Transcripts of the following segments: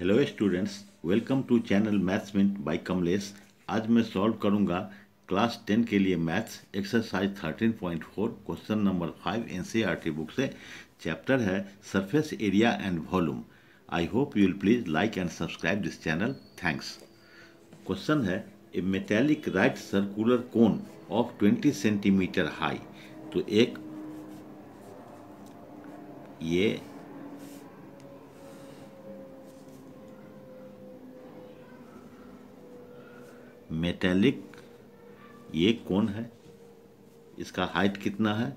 hello students welcome to channel maths minute by Kamlesh आज मैं solve करूंगा क्लास टेन के लिए maths exercise thirteen point four question number five N T book से chapter है surface area and volume I hope you will please like and subscribe this channel thanks question है a metallic right circular cone of twenty centimetre high तो एक ये metallic ये कौन है इसका हाइट कितना है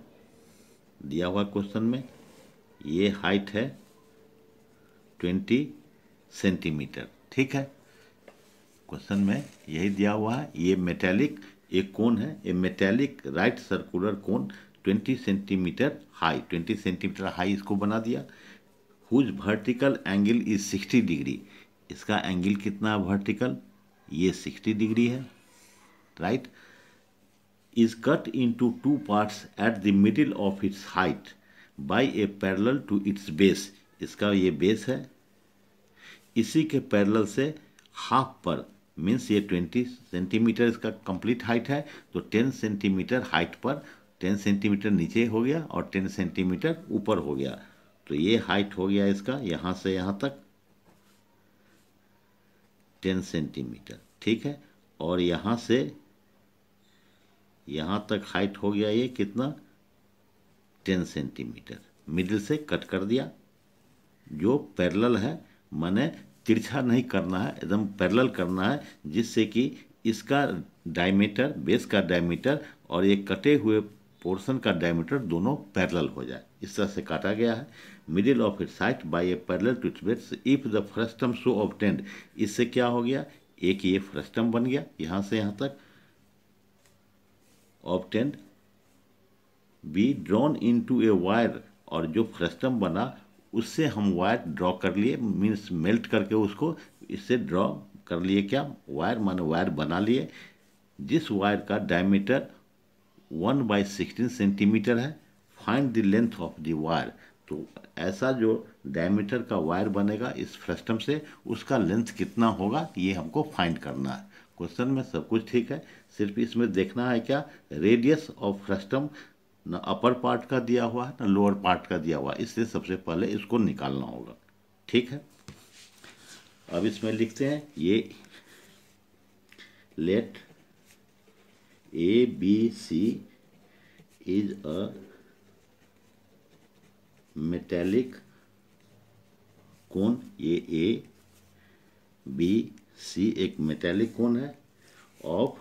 दिया हुआ क्वेश्चन में ये हाइट है ट्वेंटी सेंटीमीटर ठीक है क्वेश्चन में यही दिया हुआ है ये मेटेलिक ये कौन है ये मेटेलिक राइट सर्कुलर कौन 20 सेंटीमीटर हाई 20 सेंटीमीटर हाई इसको बना दिया whose vertical angle is 60 degree इसका एंगल कितना है वर्टिकल ये सिक्सटी डिग्री है right is cut in two parts at the middle of its height by a parallel to its base इसका ये बेस है इसी के पैरल से हाफ पर मीन्स ये ट्वेंटी सेंटीमीटर इसका कंप्लीट हाइट है तो टेन सेंटीमीटर हाइट पर टेन सेंटीमीटर नीचे हो गया और टेन सेंटीमीटर ऊपर हो गया तो ये हाइट हो गया इसका यहाँ से यहाँ तक टेन सेंटीमीटर ठीक है और यहाँ से यहाँ तक हाइट हो गया ये कितना टेन सेंटीमीटर मिडिल से कट कर दिया जो पैरेलल है मैंने तिरछा नहीं करना है एकदम पैरेलल करना है जिससे कि इसका डायमीटर बेस का डायमीटर और ये कटे हुए पोर्शन का डायमीटर दोनों पैरेलल हो जाए इस तरह से काटा गया है middle of it side by a parallel to its if the frustum so tent इससे क्या हो गया एक ये फ्रस्टम बन गया यहाँ से यहाँ तक obtained be drawn into a wire और जो फ्रस्टम बना उससे हम वायर ड्रॉ कर लिए मीन्स मेल्ट करके उसको इससे ड्रॉ कर लिए क्या वायर माने वायर बना लिए जिस वायर का diameter one by sixteen centimetre है find the length of the wire तो ऐसा जो डायमीटर का वायर बनेगा इस फ्रस्टम से उसका लेंथ कितना होगा ये हमको फाइंड करना है क्वेश्चन में सब कुछ ठीक है सिर्फ इसमें देखना है क्या रेडियस ऑफ फ्रस्टम ना अपर पार्ट का दिया हुआ है ना लोअर पार्ट का दिया हुआ है इसलिए सबसे पहले इसको निकालना होगा ठीक है अब इसमें लिखते हैं ये let A B C is a metallic cone ये ए बी सी एक मेटेलिक कौन है ऑफ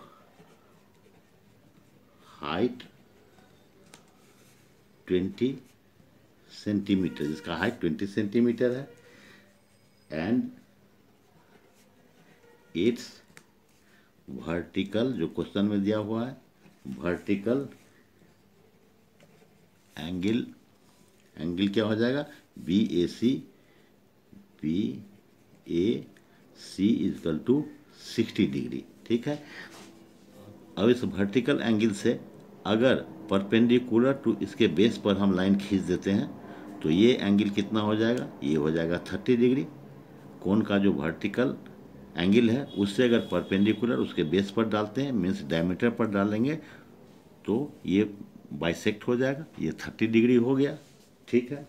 हाइट ट्वेंटी सेंटीमीटर इसका हाइट ट्वेंटी सेंटीमीटर है एंड इट्स वर्टिकल जो क्वेश्चन में दिया हुआ है वर्टिकल एंगल एंगल क्या हो जाएगा B A C B A C equal to sixty degree ठीक है अब इस वर्टिकल एंगल से अगर परपेंडिकुलर टू इसके बेस पर हम लाइन खींच देते हैं तो ये एंगल कितना हो जाएगा ये हो जाएगा थर्टी डिग्री कौन का जो वर्टिकल एंगल है उससे अगर परपेंडिकुलर उसके बेस पर डालते हैं मीन्स डायमीटर पर डालेंगे तो ये बाइसेक्ट हो जाएगा ये थर्टी डिग्री हो गया ठीक है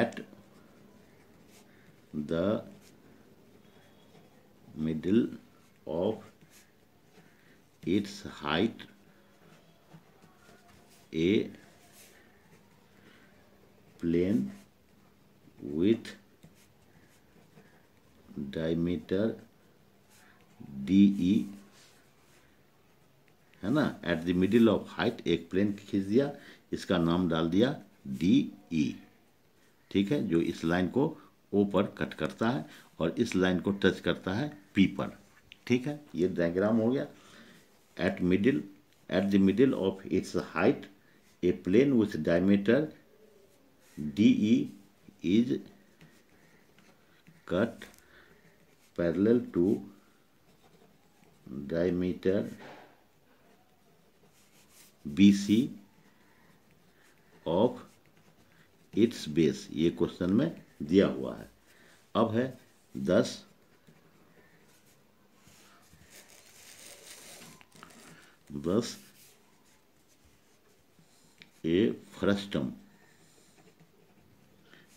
at the middle of its height a plane with diameter D E है ना at the middle of height एक प्लेन खींच दिया इसका नाम डाल दिया डी ई ठीक है जो इस लाइन को ओ पर कट करता है और इस लाइन को टच करता है पी पर ठीक है ये डायग्राम हो गया at middle at the middle of its height a plane with diameter D E is cut parallel to diameter BC of its base ये क्वेश्चन में दिया हुआ है अब है thus thus a frustum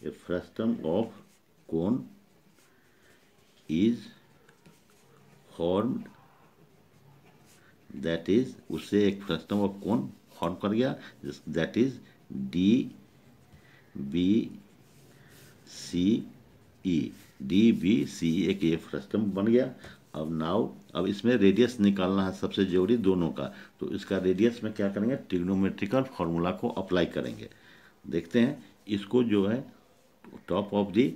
a frustum of cone is formed that is उससे एक frustum of cone formed कर गया that is D B C E D B C E ये फ्रस्टम बन गया अब नाउ अब इसमें रेडियस निकालना है सबसे जरूरी दोनों का तो इसका रेडियस में क्या करेंगे ट्रिग्नोमेट्रिकल फार्मूला को अप्लाई करेंगे देखते हैं इसको जो है टॉप ऑफ दी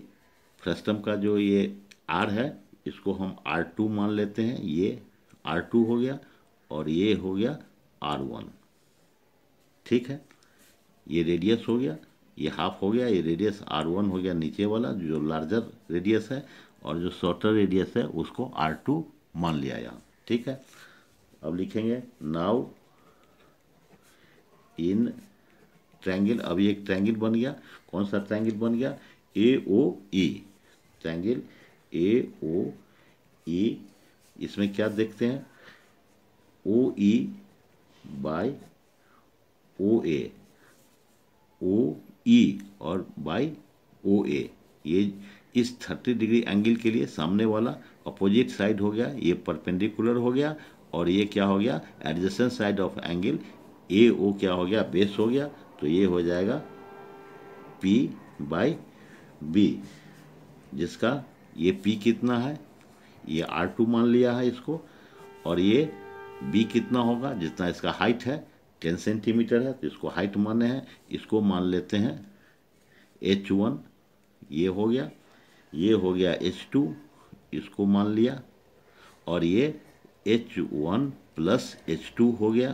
फ्रस्टम का जो ये आर है इसको हम आर टू मान लेते हैं ये आर टू हो गया और ये हो गया आर वन ठीक है ये रेडियस हो गया ये हाफ हो गया ये रेडियस आर वन हो गया नीचे वाला जो लार्जर रेडियस है और जो शॉर्टर रेडियस है उसको आर टू मान लिया यहाँ ठीक है अब लिखेंगे नाउ इन ट्रैंगल अभी एक ट्रैंगल बन गया कौन सा ट्रैंगल बन गया ए ओ ई ट्रैंगल ए ओ ई इसमें क्या देखते हैं ओ ई बाय ओ ए ओ ई और बाय ओ ए ये इस थर्टी डिग्री एंगल के लिए सामने वाला अपोजिट साइड हो गया ये परपेंडिकुलर हो गया और ये क्या हो गया adjacent side of angle A O क्या हो गया बेस हो गया तो ये हो जाएगा पी बाई बी जिसका ये पी कितना है ये आर टू मान लिया है इसको और ये बी कितना होगा जितना इसका हाइट है टेन सेंटीमीटर है तो इसको हाइट माने हैं इसको मान लेते हैं एच वन ये हो गया ये हो गया एच टू इसको मान लिया और ये H one plus H two हो गया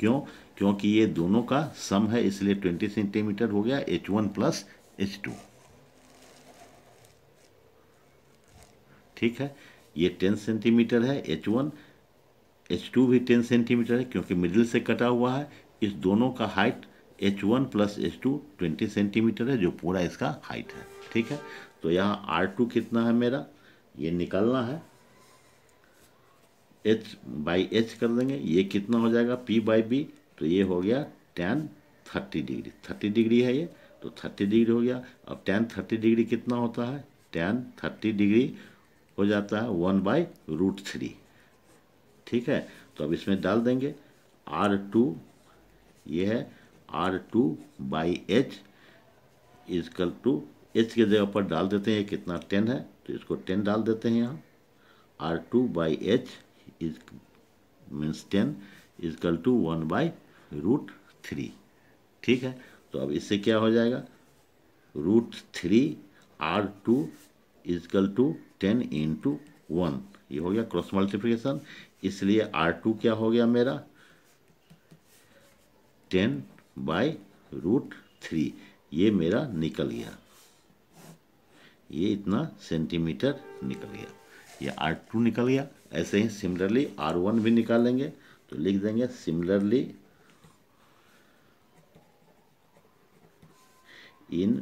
क्यों क्योंकि ये दोनों का सम है इसलिए ट्वेंटी सेंटीमीटर हो गया H one plus H two ठीक है ये टेन सेंटीमीटर है एच वन एच टू भी टेन सेंटीमीटर है क्योंकि मिडिल से कटा हुआ है इस दोनों का height H one plus H two twenty centimetre है जो पूरा इसका हाइट है ठीक है तो यहाँ आर टू कितना है मेरा ये निकालना है एच बाई एच कर देंगे ये कितना हो जाएगा पी बाई बी तो ये हो गया ten thirty degree thirty degree है ये तो थर्टी डिग्री हो गया अब टेन थर्टी डिग्री कितना होता है टेन थर्टी डिग्री हो जाता है वन बाई रूट थ्री ठीक है तो अब इसमें डाल देंगे आर टू ये है R two by H equal to H के जगह पर डाल देते हैं कितना टेन है तो इसको टेन डाल देते हैं यहाँ R two by H is means ten equal to one by root three ठीक है तो अब इससे क्या हो जाएगा root three R two equal to ten into one ये हो गया क्रॉस मल्टीप्लिकेशन इसलिए आर टू क्या हो गया मेरा टेन बाय रूट थ्री ये मेरा निकल गया ये इतना सेंटीमीटर निकल गया ये आर टू निकल गया ऐसे ही सिमिलरली आर वन भी निकालेंगे तो लिख देंगे सिमिलरली इन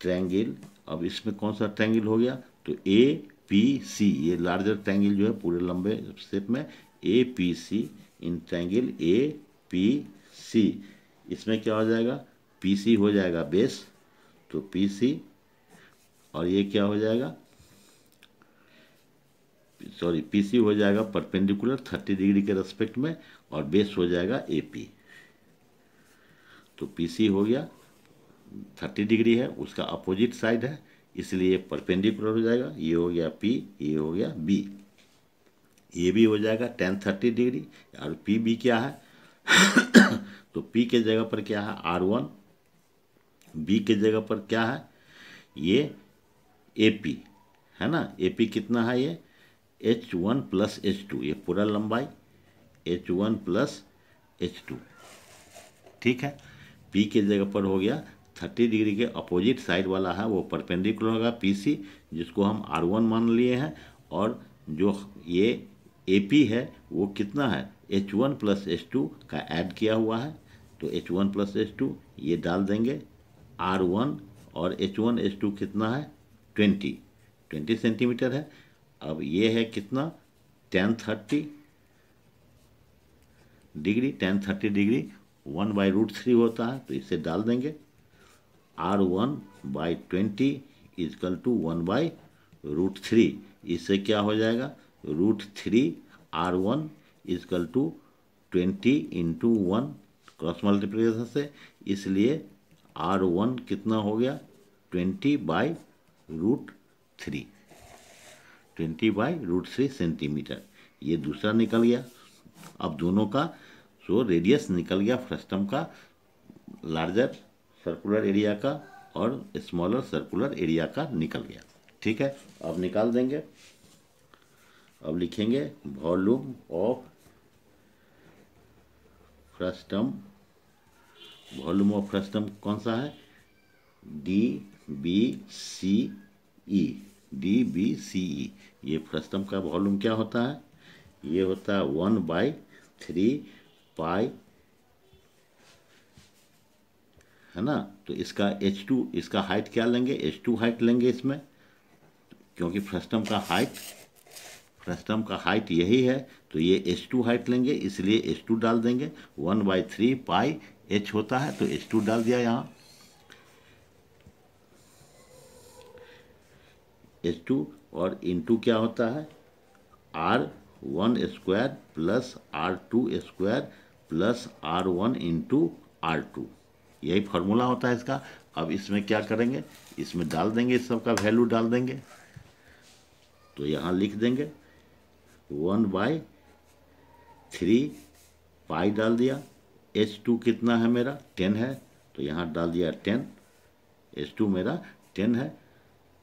ट्रैंगल अब इसमें कौन सा ट्रैंगल हो गया तो ए पी सी ये लार्जर ट्रैंगल जो है पूरे लंबे शेप में A P C in triangle A P C इसमें क्या हो जाएगा पी सी हो जाएगा बेस तो पी सी और ये क्या हो जाएगा सॉरी पी सी हो जाएगा परपेंडिकुलर थर्टी डिग्री के रेस्पेक्ट में और बेस हो जाएगा ए पी तो पी सी हो गया थर्टी डिग्री है उसका अपोजिट साइड है इसलिए परपेंडिकुलर हो जाएगा ये हो गया पी ये हो गया बी ये भी हो जाएगा टेन थर्टी डिग्री और पी बी क्या है तो पी के जगह पर क्या है आर वन बी के जगह पर क्या है ये ए पी है ना ए पी कितना है ये H one plus H two ये पूरा लंबाई H one plus H two ठीक है पी के जगह पर हो गया थर्टी डिग्री के अपोजिट साइड वाला है वो परपेंडिकुलर होगा पी सी जिसको हम आर वन मान लिए हैं और जो ये ए पी है वो कितना है H one plus H two का ऐड किया हुआ है तो H one plus H two ये डाल देंगे आर वन और एच वन एच टू कितना है ट्वेंटी ट्वेंटी सेंटीमीटर है अब ये है कितना tan thirty degree tan thirty degree one by root three होता है तो इसे डाल देंगे R one by twenty equal to one by root three इससे क्या हो जाएगा root three R one equal to twenty into one cross multiplication से इसलिए आर वन कितना हो गया twenty by root three twenty by root three centimetre ये दूसरा निकल गया अब दोनों का सो रेडियस निकल गया फ्रस्टम का लार्जर सर्कुलर एरिया का और स्मॉलर सर्कुलर एरिया का निकल गया ठीक है अब निकाल देंगे अब लिखेंगे volume of frustum volume of frustum कौन सा है D B C E D B C E ये फ्रस्टम का वॉल्यूम क्या होता है ये होता है वन बाई थ्री पाई है ना तो इसका एच टू इसका हाइट क्या लेंगे एच टू हाइट लेंगे इसमें क्योंकि फ्रस्टम का हाइट फ्रस्टम का हाइट यही है तो ये एच टू हाइट लेंगे इसलिए एच टू डाल देंगे one by three pi H होता है तो एच टू डाल दिया यहाँ एच टू और इंटू क्या होता है R one square plus R two square plus R one into R two यही फार्मूला होता है इसका अब इसमें क्या करेंगे इसमें डाल देंगे इस सब का वैल्यू डाल देंगे तो यहाँ लिख देंगे वन बाई थ्री पाई डाल दिया एच टू कितना है मेरा टेन है तो यहाँ डाल दिया टेन एच टू मेरा टेन है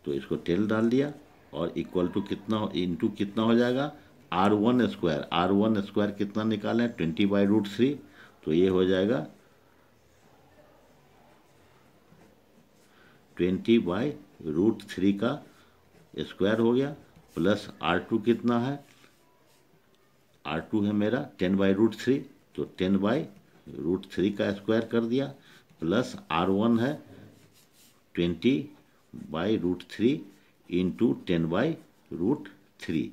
तो इसको टेन डाल दिया और इक्वल टू कितना टू कितना हो जाएगा R one square R one square कितना निकालें ट्वेंटी बाई रूट थ्री तो ये हो जाएगा ट्वेंटी बाई रूट थ्री का स्क्वायर हो गया प्लस आर टू कितना है आर टू है मेरा टेन बाई रूट थ्री तो टेन बाई रूट थ्री का स्क्वायर कर दिया प्लस आर वन है twenty by root three into ten by root three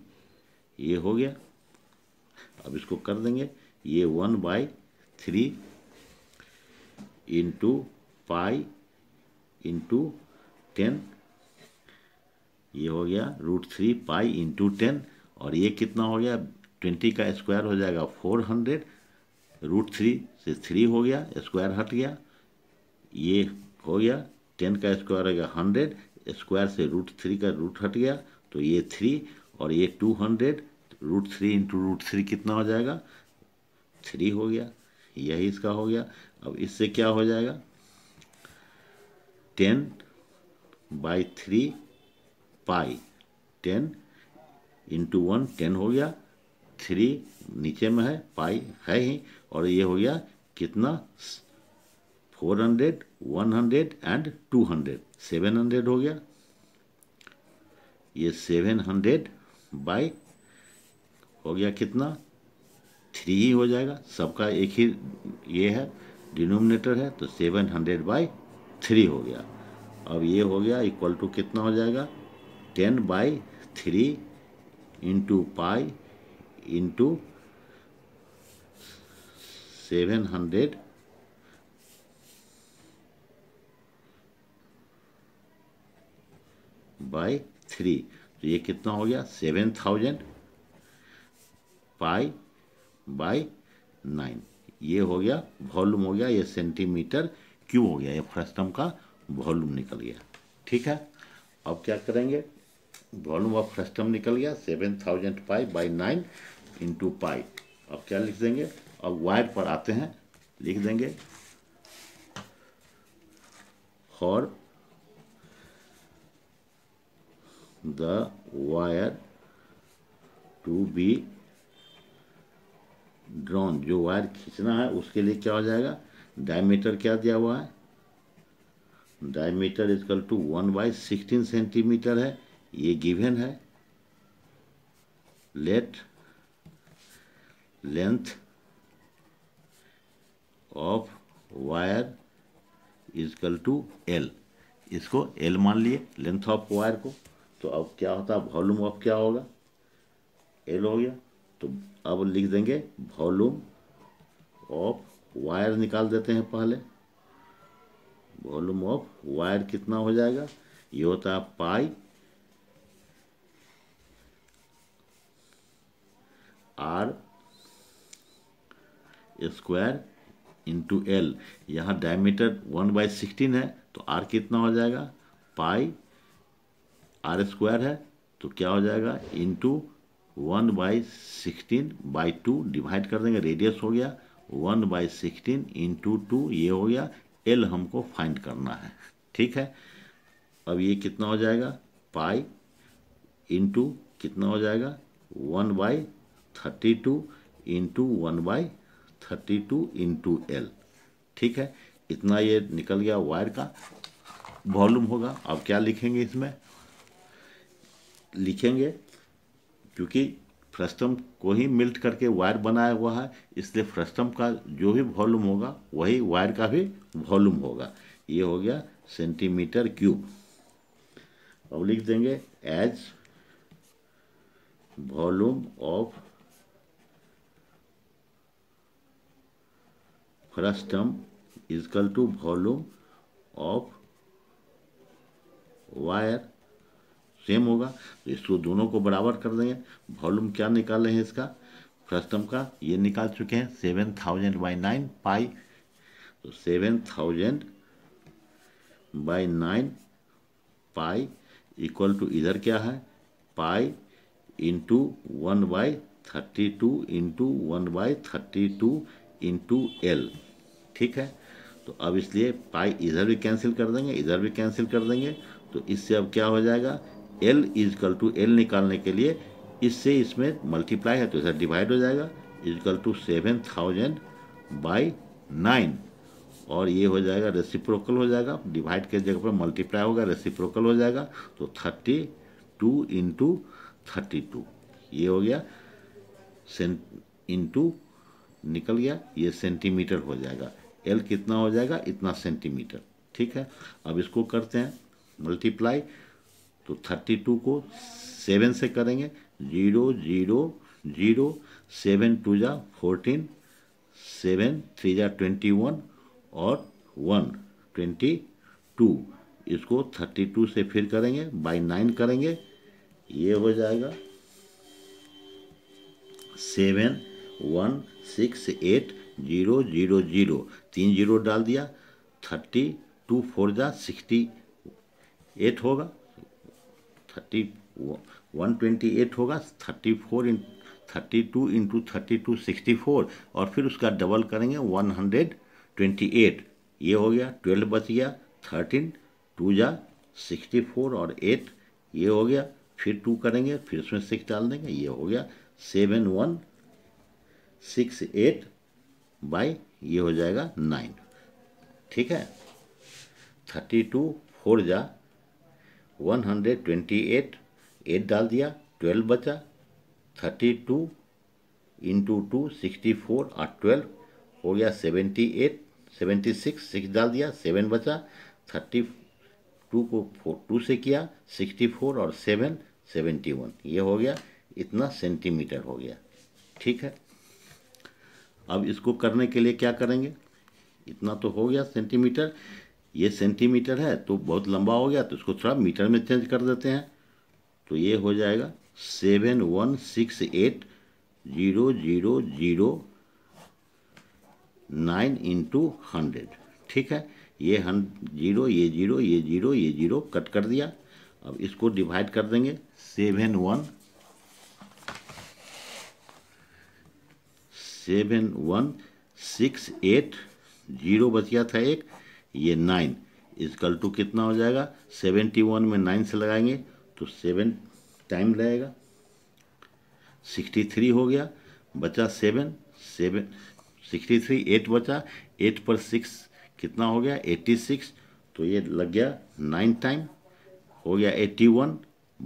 ये हो गया अब इसको कर देंगे ये one by three into pi into ten ये हो गया root three pi into ten और ये कितना हो गया ट्वेंटी का स्क्वायर हो जाएगा फोर हंड्रेड रूट थ्री से थ्री हो गया स्क्वायर हट गया ये हो गया टेन का स्क्वायर हो गया हंड्रेड स्क्वायर से रूट थ्री का रूट हट गया तो ये थ्री और ये two hundred root three into root three कितना हो जाएगा थ्री हो गया यही इसका हो गया अब इससे क्या हो जाएगा ten by three pi ten into one ten हो गया थ्री नीचे में है पाई है ही और ये हो गया कितना four hundred one hundred and two hundred seven hundred हो गया ये सेवन हंड्रेड बाई हो गया कितना थ्री ही हो जाएगा सबका एक ही ये है डिनोमिनेटर है तो सेवन हंड्रेड बाई थ्री हो गया अब ये हो गया इक्वल टू कितना हो जाएगा ten by three into pi into seven hundred by three तो ये कितना हो गया seven thousand pi by nine ये हो गया वॉल्यूम हो गया ये सेंटीमीटर क्यों हो गया ये फ्रस्टम का वॉल्यूम निकल गया ठीक है अब क्या करेंगे वॉल्यूम ऑफ फ्रस्टम निकल गया seven thousand pi by nine into pi अब क्या लिख देंगे अब वायर पर आते हैं लिख देंगे for the wire to be drawn जो वायर खींचना है उसके लिए क्या हो जाएगा डायमीटर क्या दिया हुआ है diameter equal to one by sixteen centimetre है ये गिवन है let length of wire equal to L इसको एल मान लिए लेंथ ऑफ वायर को तो अब क्या होता है वॉल्यूम ऑफ क्या होगा एल हो गया तो अब लिख देंगे वॉल्यूम ऑफ वायर निकाल देते हैं पहले वॉल्यूम ऑफ वायर कितना हो जाएगा ये होता है pi R square into L यहाँ डायमीटर वन बाई सिक्सटीन है तो आर कितना हो जाएगा पाई आर स्क्वायर है तो क्या हो जाएगा into one by sixteen by two divide कर देंगे रेडियस हो गया one by sixteen into two ये हो गया एल हमको फाइंड करना है ठीक है अब ये कितना हो जाएगा पाई इंटू कितना हो जाएगा one by thirty two into one by thirty two into L ठीक है इतना ये निकल गया वायर का वॉल्यूम होगा अब क्या लिखेंगे इसमें लिखेंगे क्योंकि फ्रस्टम को ही मिल्ट करके वायर बनाया हुआ है इसलिए फ्रस्टम का जो भी वॉल्यूम होगा वही वायर का भी वॉल्यूम होगा ये हो गया सेंटीमीटर क्यूब अब लिख देंगे as volume of frustum equal to volume of wire same होगा तो इसको दोनों को बराबर कर देंगे वॉल्यूम क्या निकाले हैं इसका फ्रस्टम का ये निकाल चुके हैं seven thousand by nine pi तो seven thousand by nine pi equal to इधर क्या है pi into one by thirty two into one by thirty two into L ठीक है तो अब इसलिए पाई इधर भी कैंसिल कर देंगे इधर भी कैंसिल कर देंगे तो इससे अब क्या हो जाएगा एल इजकल टू एल निकालने के लिए इससे इसमें मल्टीप्लाई है तो इधर डिवाइड हो जाएगा equal to seven thousand by nine और ये हो जाएगा रेसिप्रोकल हो जाएगा डिवाइड के जगह पर मल्टीप्लाई होगा रेसिप्रोकल हो जाएगा तो thirty two into thirty two ये हो गया सें इंटू निकल गया ये सेंटीमीटर हो जाएगा एल कितना हो जाएगा इतना सेंटीमीटर ठीक है अब इसको करते हैं मल्टीप्लाई तो थर्टी टू को सेवन से करेंगे zero zero zero seven two जा फोर्टीन सेवन थ्री जा ट्वेंटी वन और वन ट्वेंटी टू इसको थर्टी टू से फिर करेंगे बाई नाइन करेंगे ये हो जाएगा seven one six eight zero zero zero तीन जीरो डाल दिया थर्टी टू फोर जा सिक्सटी एट होगा थर्टी वन ट्वेंटी एट होगा थर्टी फोर इन thirty two into thirty two sixty four और फिर उसका डबल करेंगे वन हंड्रेड ट्वेंटी एट ये हो गया ट्वेल्व बच गया थर्टीन टू जा सिक्सटी फोर और एट ये हो गया फिर टू करेंगे फिर उसमें सिक्स डाल देंगे ये हो गया seven one six eight by ये हो जाएगा नाइन ठीक है थर्टी टू फोर जा one hundred twenty eight eight डाल दिया ट्वेल्व बचा thirty two into two sixty four और ट्वेल्व हो गया seventy eight seventy six six डाल दिया सेवन बचा थर्टी टू को फोर टू से किया सिक्सटी फोर और सेवन सेवेंटी वन ये हो गया इतना सेंटीमीटर हो गया ठीक है अब इसको करने के लिए क्या करेंगे इतना तो हो गया सेंटीमीटर ये सेंटीमीटर है तो बहुत लंबा हो गया तो इसको थोड़ा मीटर में चेंज कर देते हैं तो ये हो जाएगा seven one six eight zero zero zero nine into hundred ठीक है ये हन जीरो ये जीरो ये जीरो ये जीरो कट कर दिया अब इसको डिवाइड कर देंगे seven one seven one six eight zero बचिया था एक ये नाइन इजकल टू कितना हो जाएगा सेवेंटी वन में नाइन से लगाएंगे तो सेवन टाइम लगेगा सिक्सटी थ्री हो गया बचा seven seven sixty three eight बचा एट पर सिक्स कितना हो गया एट्टी सिक्स तो ये लग गया नाइन टाइम हो गया एट्टी वन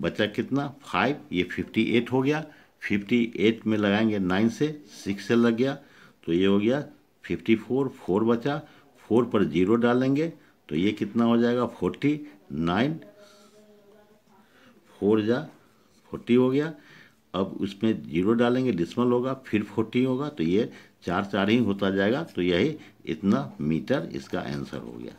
बचा कितना फाइव ये फिफ्टी एट हो गया फिफ्टी एट में लगाएंगे नाइन से सिक्स से लग गया तो ये हो गया फिफ्टी फोर फोर बचा फोर पर जीरो डालेंगे तो ये कितना हो जाएगा फोर्टी नाइन फोर जा फोर्टी हो गया अब उसमें जीरो डालेंगे डिसमल होगा फिर फोर्टी होगा तो ये चार चार ही होता जाएगा तो यही इतना मीटर इसका आंसर हो गया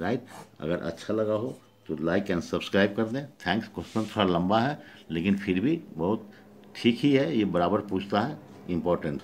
राइट अगर अच्छा लगा हो तो लाइक एंड सब्सक्राइब कर दें थैंक्स क्वेश्चन थोड़ा लंबा है लेकिन फिर भी बहुत ठीक ही है ये बराबर पूछता है इम्पोर्टेंट